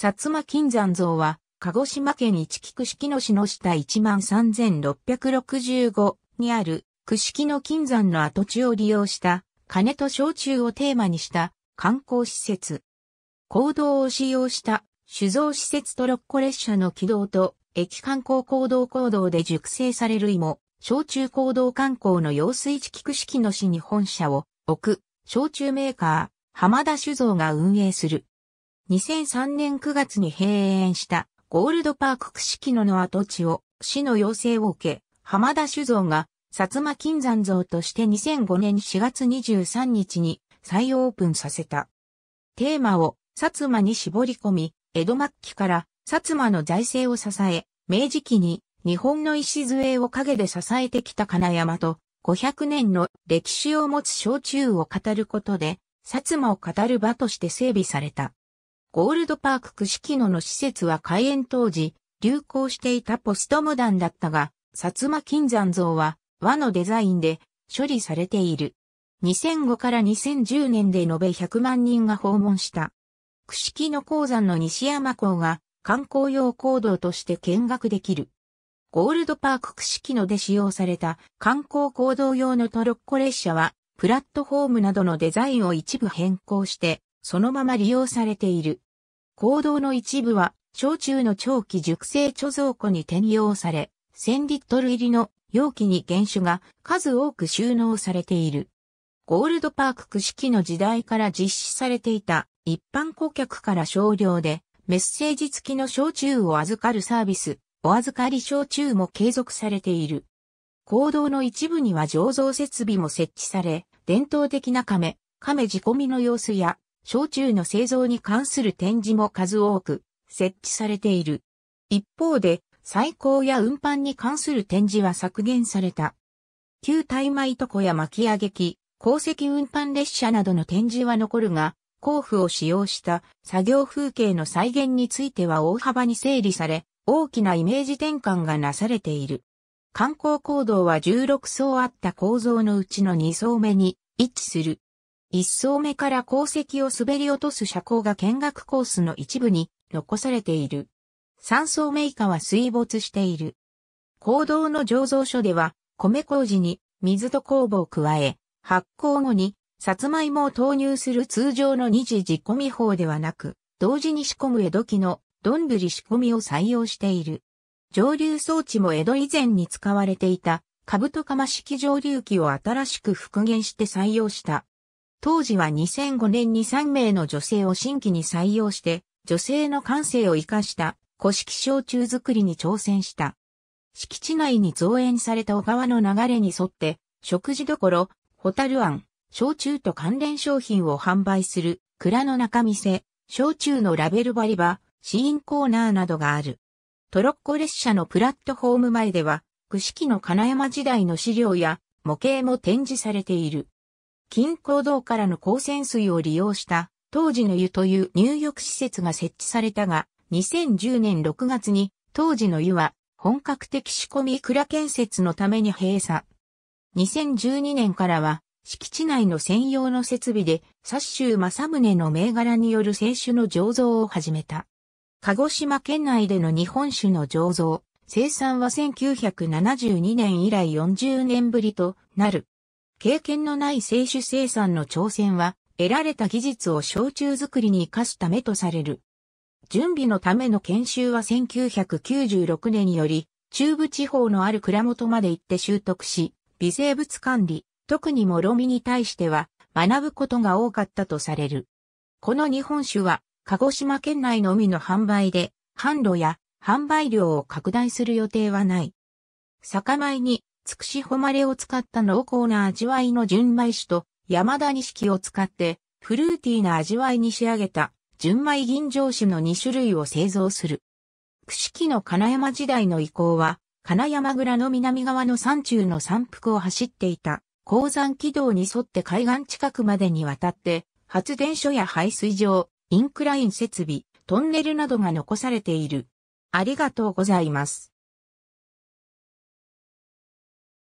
薩摩金山像は、鹿児島県一木串木野市の下13665にある串木野金山の跡地を利用した金と焼酎をテーマにした観光施設。行動を使用した酒造施設トロッコ列車の軌道と駅観光行動行動で熟成される芋、焼酎行動観光の用水地菊式の市に本社を置く、焼酎メーカー、浜田酒造が運営する2003年9月に閉園したゴールドパーク串木野の跡地を市の要請を受け、浜田酒造が薩摩金山像として2005年4月23日に再オープンさせた。テーマを薩摩に絞り込み、江戸末期から薩摩の財政を支え、明治期に日本の礎を陰で支えてきた金山と500年の歴史を持つ焼酎を語ることで、薩摩を語る場として整備された。ゴールドパーク串木野の施設は開園当時、流行していたポストモダンだったが、薩摩金山像は和のデザインで処理されている。2005から2010年で延べ100万人が訪問した。串木野鉱山の西山港が観光用行動として見学できる。ゴールドパーク串木野で使用された観光行動用のトロッコ列車は、プラットフォームなどのデザインを一部変更して、そのまま利用されている。坑道の一部は、焼酎の長期熟成貯蔵庫に転用され、1000リットル入りの容器に原酒が数多く収納されている。ゴールドパーク区式の時代から実施されていた一般顧客から少量でメッセージ付きの焼酎を預かるサービス、お預かり焼酎も継続されている。行動の一部には醸造設備も設置され、伝統的な亀、亀仕込みの様子や焼酎の製造に関する展示も数多く設置されている。一方で、最高や運搬に関する展示は削減された。旧大米床や巻き上げ機、鉱石運搬列車などの展示は残るが、工夫を使用した作業風景の再現については大幅に整理され、大きなイメージ転換がなされている。観光行動は16層あった構造のうちの2層目に位置する。一層目から鉱石を滑り落とす車高が見学コースの一部に残されている。三層目以下は水没している。坑道の醸造所では、米麹に水と酵母を加え、発酵後に、さつまいもを投入する通常の二次仕込み法ではなく、同時に仕込む江戸期のどんぶり仕込みを採用している。蒸留装置も江戸以前に使われていた、株と釜式蒸留機を新しく復元して採用した。当時は2005年に3名の女性を新規に採用して、女性の感性を活かした古式焼酎作りに挑戦した。敷地内に造園された小川の流れに沿って、食事どころ、ホタル庵、焼酎と関連商品を販売する蔵の中店、焼酎のラベル張り場、ーンコーナーなどがある。トロッコ列車のプラットホーム前では、具式の金山時代の資料や模型も展示されている。金鉱道からの光線水を利用した当時の湯という入浴施設が設置されたが、2010年6月に当時の湯は本格的仕込み蔵建設のために閉鎖。2012年からは敷地内の専用の設備で薩州正宗の銘柄による清酒の醸造を始めた。鹿児島県内での日本酒の醸造、生産は1972年以来40年ぶりとなる。経験のない清酒生産の挑戦は、得られた技術を焼酎作りに活かすためとされる。準備のための研修は1996年により、中部地方のある蔵元まで行って習得し、微生物管理、特にもろみに対しては、学ぶことが多かったとされる。この日本酒は、鹿児島県内のみの販売で、販路や販売量を拡大する予定はない。酒米につくし誉れを使った濃厚な味わいの純米酒と山田錦を使ってフルーティーな味わいに仕上げた純米吟醸酒の2種類を製造する。串木の金山時代の遺構は金山蔵の南側の山中の山腹を走っていた鉱山軌道に沿って海岸近くまでにわたって発電所や排水場、インクライン設備、トンネルなどが残されている。ありがとうございます。